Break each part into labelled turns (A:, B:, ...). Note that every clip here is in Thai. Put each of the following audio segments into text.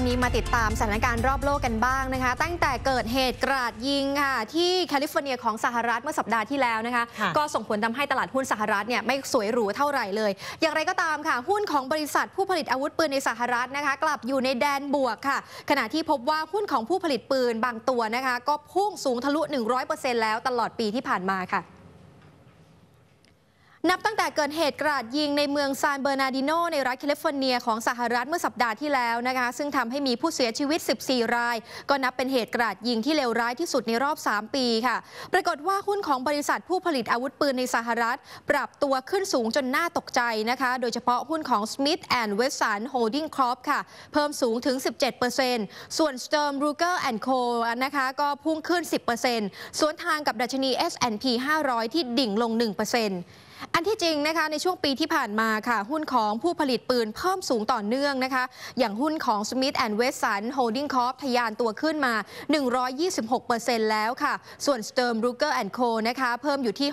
A: งนี้มาติดตามสถานการณ์รอบโลกกันบ้างนะคะ ตั้งแต่เกิดเหตุกราดยิงค่ะที่แคลิฟอร์เนียของสหรัฐเมื่อสัปดาห์ที่แล้วนะคะ ก็ส่งผลทำให้ตลาดหุ้นสหรัฐเนี่ยไม่สวยหรูเท่าไหร่เลย อย่างไรก็ตามค่ะ หุ้นของบริษัทผู้ผลิตอาวุธปืนในสหรัฐนะคะ กลับอยู่ในแดนบวกค่ะ ขณะที่พบว่าหุ้นของผู้ผลิตปืนบางตัวนะคะ ก็พุ่งสูงทะลุ 100%แล้วตลอดปีที่ผ่านมาค่ะนับตั้งแต่เกิดเหตุกราดยิง ในเมืองซานเบอร์นาดิโนในรัฐแคลิฟอร์เนียของสหรัฐเมื่อสัปดาห์ที่แล้วนะคะซึ่งทำให้มีผู้เสียชีวิต 14 ราย ก็นับเป็นเหตุกราดยิงที่เลวร้ายที่สุดในรอบ 3 ปี ค่ะ ปรากฏว่าหุ้นของบริษัทผู้ผลิตอาวุธปืนในสหรัฐ ปรับตัวขึ้นสูงจนน่าตกใจนะคะโดยเฉพาะหุ้นของ Smith and Wesson Holding Corp ค่ะเพิ่มสูงถึง17%ส่วน Sturm Ruger Co นะคะก็พุ่งขึ้น 10%สวนทางกับดัชนี S&P 500ที่ดิ่งลง 1%อันที่จริงนะคะ ในช่วงปีที่ผ่านมาค่ะ หุ้นของผู้ผลิตปืนเพิ่มสูงต่อเนื่องนะคะ อย่างหุ้นของ Smith and Wesson Holding Corp ทะยานตัวขึ้นมา 126%แล้วค่ะ ส่วน Sturm Ruger Co นะคะเพิ่มอยู่ที่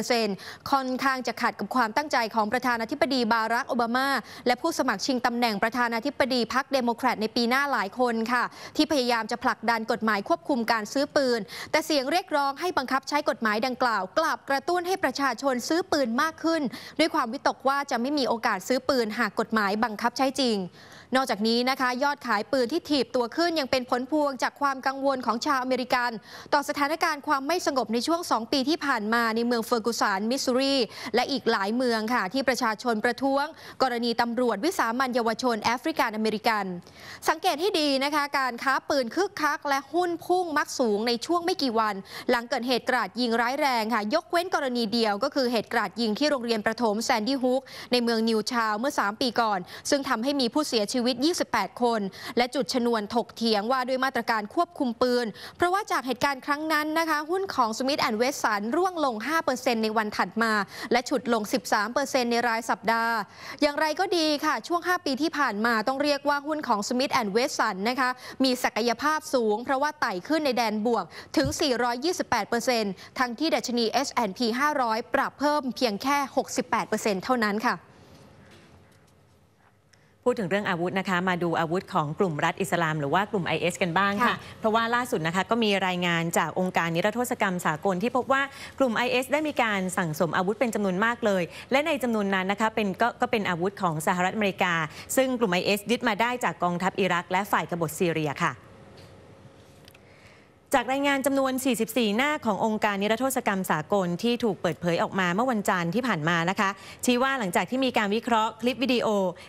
A: 67%ค่อนข้างจะขัดกับความตั้งใจของประธานาธิบดีบารักโอบามา และผู้สมัครชิงตำแหน่งประธานาธิบดีพรรคเดโมแครตในปีหน้าหลายคนค่ะ ที่พยายามจะผลักดันกฎหมายควบคุมการซื้อปืนแต่เสียงเรียกร้องให้บังคับใช้กฎหมายดังกล่าว กลับ กระตุ้นให้ประชาชนซื้อปืนมากขึ้นด้วยความวิตกว่าจะไม่มีโอกาสซื้อปืนหากกฎหมายบังคับใช้จริง นอกจากนี้นะคะยอดขายปืนที่ถีบตัวขึ้นยังเป็นผลพวงจากความกังวลของชาวอเมริกัน ต่อสถานการณ์ความไม่สงบในช่วง 2 ปีที่ผ่านมาในเมืองเฟอร์กูสันมิสซูรี และอีกหลายเมืองค่ะที่ประชาชนประท้วง กรณีตำรวจวิสามันเยาวชนแอฟริกันอเมริกัน สังเกตให้ดีนะคะการค้าปืนคึกคักและหุ้นพุ่งมักสูงในช่วงไม่กี่วัน หลังเกิดเหตุกราดยิงร้ายแรงค่ะยกเว้นกรณีเดียวก็คือเหตุกรราดยิงที่โรงเรียนประถมแซนดี้ฮุกในเมืองนิวชาวเมื่อ 3 ปีก่อน ซึ่งทำให้มีผู้เสียชีวิต 28 คนและจุดชนวนถกเถียงว่าด้วยมาตรการควบคุมปืน เพราะว่าจากเหตุการณ์ครั้งนั้นนะคะ หุ้นของสมิธแอนด์เวสสันร่วงลง 5%ในวันถัดมาและฉุดลง 13%ในรายสัปดาห์ อย่างไรก็ดีค่ะ ช่วง 5 ปีที่ผ่านมาต้องเรียกว่าหุ้นของสมิธแอนด์เวสสันนะคะมีศักยภาพสูง เพราะว่าไต่ขึ้นในแดนบวกถึง 428%ทั้งที่ดัชนี S&P 500 ปรับเพิ่มเพียงแค่68%เท่านั้นค่ะ
B: พูดถึงเรื่องอาวุธนะคะ มาดูอาวุธของกลุ่มรัฐอิสลามหรือว่ากลุ่ม IS กันบ้างค่ะ เพราะว่าล่าสุดนะคะก็มีรายงานจากองค์การนิรโทษกรรมสากลที่พบว่ากลุ่ม IS ได้มีการสั่งสมอาวุธเป็นจำนวนมากเลย และในจำนวนนั้นนะคะเป็นก็ก็เป็นอาวุธของสหรัฐอเมริกาซึ่งกลุ่ม IS ยึดมาได้จากกองทัพอิรักและฝ่ายกบฏซีเรียค่ะจากรายงานจำนวน 44 หน้าขององค์การนิรโทษกรรมสากลที่ถูกเปิดเผยออกมาเมื่อวันจันทร์ที่ผ่านมานะคะ ชี้ว่าหลังจากที่มีการวิเคราะห์ คลิปวิดีโอ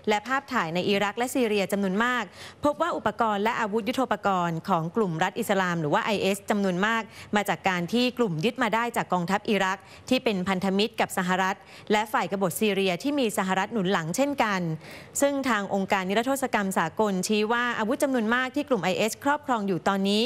B: และภาพถ่ายในอิรักและซีเรียจำนวนมาก พบว่าอุปกรณ์และอาวุธยุโทโธปกรณ์ของกลุ่มรัฐอิสลาม หรือว่า IS จำนวนมาก มาจากการที่กลุ่มยึดมาได้จากกองทัพอิรัก ที่เป็นพันธมิตรกับสหรัฐและฝ่ายกบฏซีเรียที่มีสหรัฐหนุนหลังเช่นกัน ซึ่งทางองค์การนิรโทษกรรมสากล ชี้ว่าอาวุธจำนวนมากที่กลุ่ม IS ครอบครองอยู่ตอนนี้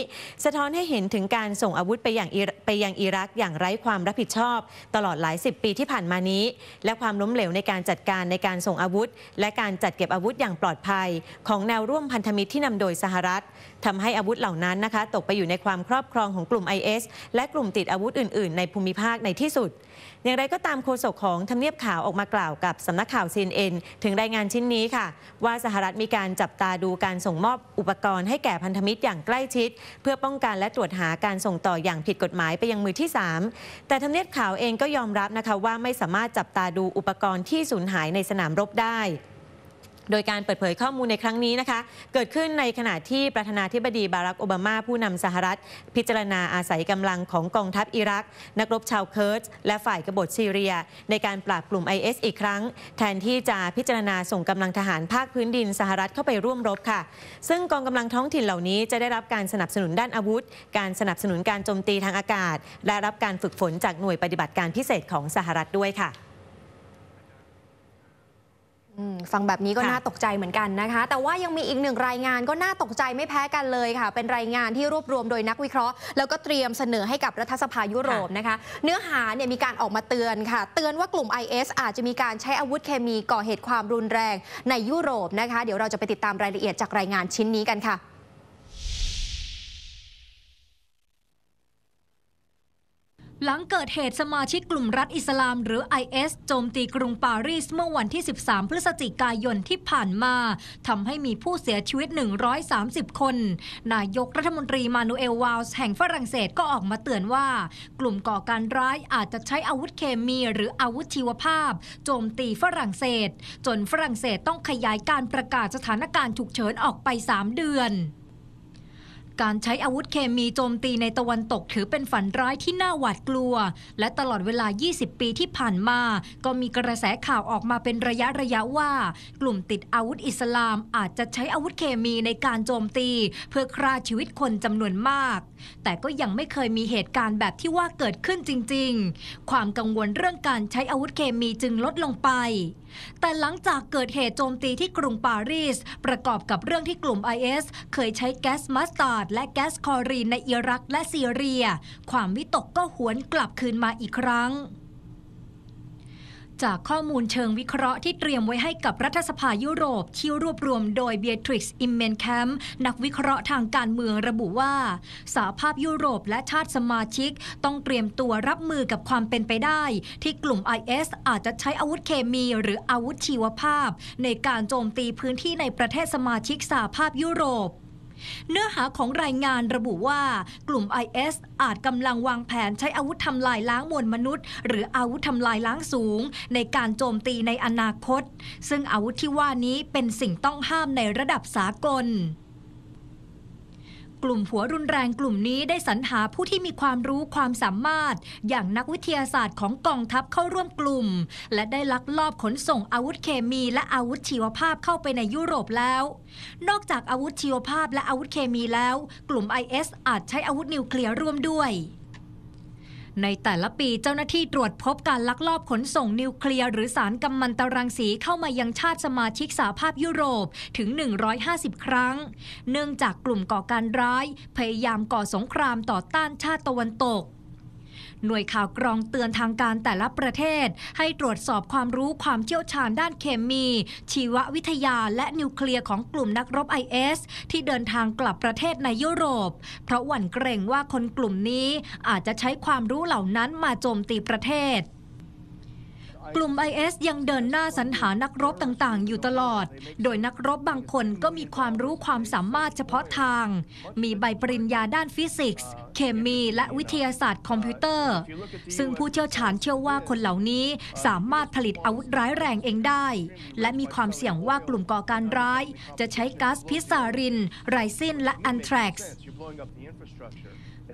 B: สะท้อนให้เห็นถึงการส่งอาวุธไปอย่างไปยังอิรักอย่างไร้ความรับผิดชอบ ตลอดหลายสิบปีที่ผ่านมานี้ และความล้มเหลวในการจัดการในการส่งอาวุธ และการจัดเก็บอาวุธอย่างปลอดภัย ของแนวร่วมพันธมิตรที่นำโดยสหรัฐ ทำให้อาวุธเหล่านั้นนะคะ ตกไปอยู่ในความครอบครองของกลุ่ม IS และกลุ่มติดอาวุธอื่น ๆ ในภูมิภาคในที่สุดอย่างไรก็ตามโฆษกของทำเนียบข่าวออกมากล่าวกับสำนักข่าวอ็นถึงรายงานชิ้นนี้ค่ะ ว่าสหรัฐมีการจับตาดูการส่งมอบอุปกรณ์ให้แก่พันธมิตรอย่างใกล้ชิด เพื่อป้องกันและตรวจหาการส่งต่ออย่างผิดกฎหมายไปยังมือที่ 3 แต่ทำเนียบข่าวเองก็ยอมรับนะคะ ว่าไม่สามารถจับตาดูอุปกรณ์ที่สูญหายในสนามรบได้โดยการเปิดเผยข้อมูลในครั้งนี้นะคะ เกิดขึ้นในขณะที่ประธานาธิบดีบารักโอบามาผู้นำสหรัฐ พิจารณาอาศัยกำลังของกองทัพอิรัก นักรบชาวเคิร์ดและฝ่ายกบฏซีเรีย ในการปราบกลุ่ม IS อีกครั้ง แทนที่จะพิจารณาส่งกำลังทหารภาคพื้นดินสหรัฐเข้าไปร่วมรบค่ะ ซึ่งกองกำลังท้องถิ่นเหล่านี้ จะได้รับการสนับสนุนด้านอาวุธ การสนับสนุนการโจมตีทางอากาศ และรับการฝึกฝนจากหน่วยปฏิบัติการพิเศษของสหรัฐด้วยค่ะ
A: ฟังแบบนี้ก็น่าตกใจเหมือนกันนะคะ แต่ว่ายังมีอีกหนึ่งรายงานก็น่าตกใจไม่แพ้กันเลยค่ะ เป็นรายงานที่รวบรวมโดยนักวิเคราะห์ แล้วก็เตรียมเสนอให้กับรัฐสภายุโรปนะคะ เนื้อหาเนี่ยมีการออกมาเตือนค่ะ เตือนว่ากลุ่ม IS อาจจะมีการใช้อาวุธเคมีก่อเหตุความรุนแรงในยุโรปนะคะ เดี๋ยวเราจะไปติดตามรายละเอียดจา
C: กรายงานชิ้นนี้กันค่ะหลังเกิดเหตุสมาชิกกลุ่มรัฐอิสลามหรือ IS โจมตีกรุงปารีสเมื่อวันที่ 13 พฤศจิกายนที่ผ่านมาทำให้มีผู้เสียชีวิต 130 คน นายกรัฐมนตรีมานูเอลวาลส์แห่งฝรั่งเศสก็ออกมาเตือนว่า กลุ่มก่อการร้ายอาจจะใช้อาวุธเคมีหรืออาวุธชีวภาพ โจมตีฝรั่งเศส จนฝรั่งเศสต้องขยายการประกาศสถานการณ์ฉุกเฉินออกไป 3 เดือนการใช้อาวุธเคมีโจมตีในตะวันตกถือเป็นฝันร้ายที่น่าหวาดกลัว และตลอดเวลา 20 ปีที่ผ่านมา ก็มีกระแสข่าวออกมาเป็นระยะระยะว่า กลุ่มติดอาวุธอิสลามอาจจะใช้อาวุธเคมีในการโจมตี เพื่อฆ่าชีวิตคนจำนวนมาก แต่ก็ยังไม่เคยมีเหตุการณ์แบบที่ว่าเกิดขึ้นจริงๆ ความกังวลเรื่องการใช้อาวุธเคมีจึงลดลงไป แต่หลังจากเกิดเหตุโจมตีที่กรุงปารีส ประกอบกับเรื่องที่กลุ่ม IS เคยใช้แก๊สมัสตาร์ดและแก๊สคอรีนในอิรักและซีเรีย ความวิตกก็หวนกลับคืนมาอีกครั้ง จากข้อมูลเชิงวิเคราะห์ที่เตรียมไว้ให้กับรัฐสภายุโรป ที่รวบรวมโดยเบียทริกซ์อิมเมนแคมป์นักวิเคราะห์ทางการเมืองระบุว่าสหภาพยุโรปและชาติสมาชิกต้องเตรียมตัวรับมือกับความเป็นไปได้ ที่กลุ่ม IS อาจจะใช้อาวุธเคมี หรืออาวุธชีวภาพ ในการโจมตีพื้นที่ในประเทศสมาชิกสหภาพยุโรปเนื้อหาของรายงานระบุว่า กลุ่ม IS อาจกำลังวางแผนใช้อาวุธทำลายล้างมวลมนุษย์ หรืออาวุธทำลายล้างสูงในการโจมตีในอนาคต ซึ่งอาวุธที่ว่านี้เป็นสิ่งต้องห้ามในระดับสากลกลุ่มหัวรุนแรงกลุ่มนี้ได้สรรหาผู้ที่มีความรู้ความสามารถ อย่างนักวิทยาศาสตร์ของกองทัพเข้าร่วมกลุ่ม และได้ลักลอบขนส่งอาวุธเคมีและอาวุธชีวภาพเข้าไปในยุโรปแล้ว นอกจากอาวุธชีวภาพและอาวุธเคมีแล้ว กลุ่ม IS อาจใช้อาวุธนิวเคลียร์ร่วมด้วยในแต่ละปีเจ้าหน้าที่ตรวจพบการลักลอบขนส่งนิวเคลียร์ หรือสารกัมมันตรังสีเข้ามายังชาติสมาชิกสหภาพยุโรปถึง 150 ครั้ง เนื่องจากกลุ่มก่อการร้าย พยายามก่อสงครามต่อต้านชาติตะวันตกหน่วยข่าวกรองเตือนทางการแต่ละประเทศ ให้ตรวจสอบความรู้ความเชี่ยวชาญด้านเคมี ชีววิทยาและนิวเคลียร์ของกลุ่มนักรบ IS ที่เดินทางกลับประเทศในยุโรป เพราะหวั่นเกรงว่าคนกลุ่มนี้ อาจจะใช้ความรู้เหล่านั้นมาโจมตีประเทศกลุ่ม IS ยังเดินหน้าสรรหานักรบต่าง ๆ อยู่ตลอด โดยนักรบบางคนก็มีความรู้ความสามารถเฉพาะทาง มีใบปริญญาด้านฟิสิกส์เคมีและวิทยาศาสตร์คอมพิวเตอร์ ซึ่งผู้เชี่ยวชาญเชื่อว่าคนเหล่านี้สามารถผลิตอาวุธร้ายแรงเองได้ และมีความเสี่ยงว่ากลุ่มก่อการร้าย จะใช้ก๊าซพิษซาริน ไรซินและแอนทรักซ์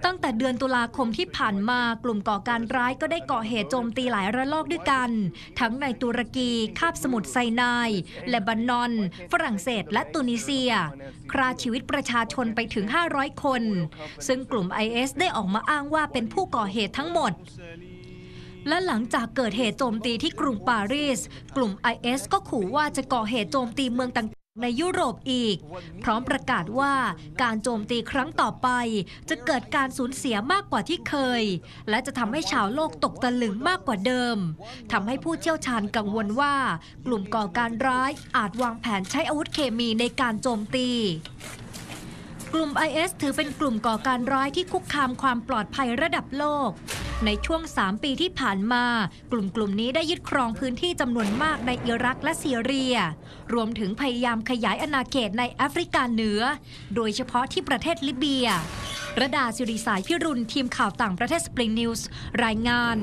C: ตั้งแต่เดือนตุลาคมที่ผ่านมากลุ่มก่อการร้ายก็ได้ก่อเหตุโจมตีหลายระลอกด้วยกัน ทั้งในตุรกี คาบสมุทรไซนาย และบันอน ฝรั่งเศส และตุนิเซีย คราชีวิตประชาชนไปถึง 500 คน ซึ่งกลุ่ม IS ได้ออกมาอ้างว่าเป็นผู้ก่อเหตุทั้งหมด และหลังจากเกิดเหตุโจมตีที่กรุงปารีส กลุ่ม IS ก็ขู่ว่าจะก่อเหตุโจมตีเมืองต่างในยุโรปอีก พร้อมประกาศว่า การโจมตีครั้งต่อไป จะเกิดการสูญเสียมากกว่าที่เคย และจะทำให้ชาวโลกตกตะลึงมากกว่าเดิมทำให้ผู้เชี่ยวชาญกังวลว่า กลุ่มก่อการร้ายอาจวางแผนใช้อาวุธเคมีในการโจมตี กลุ่ม IS ถือเป็นกลุ่มก่อการร้ายที่คุกคามความปลอดภัยระดับโลกในช่วง 3 ปีที่ผ่านมากลุ่มกลุ่มนี้ได้ยึดครองพื้นที่จำนวนมากในอิรักและซีเรีย รวมถึงพยายามขยายอาณาเขตในแอฟริกาเหนือ โดยเฉพาะที่ประเทศลิเบียระดาสิริสายพิรุณทีมข่าวต่างประเทศสปริงนิวส์ รายงาน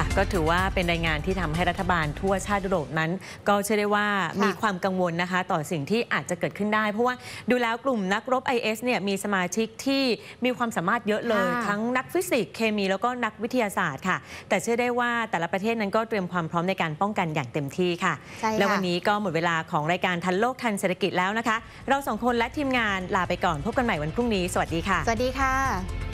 B: ค่ะก็ถือว่าเป็นรายงานที่ทำให้รัฐบาลทั่วชาติยุโรปนั้น ก็เชื่อได้ว่ามีความกังวลนะคะ ต่อสิ่งที่อาจจะเกิดขึ้นได้ เพราะว่าดูแล้วกลุ่มนักรบ IS เนี่ยมีสมาชิกที่มีความสามารถเยอะเลย ทั้งนักฟิสิกส์เคมีแล้วก็นักวิทยาศาสตร์ค่ะ แต่เชื่อได้ว่าแต่ละประเทศนั้นก็เตรียมความพร้อมในการป้องกันอย่างเต็มที่ค่ะ และวันนี้ก็หมดเวลาของรายการทันโลกทันเศรษฐกิจแล้วนะคะ เราสองคนและทีมงานลาไปก่อนพบกันใหม่วันพรุ่งนี้สวัสดีค่ะสวัสดีค่ะ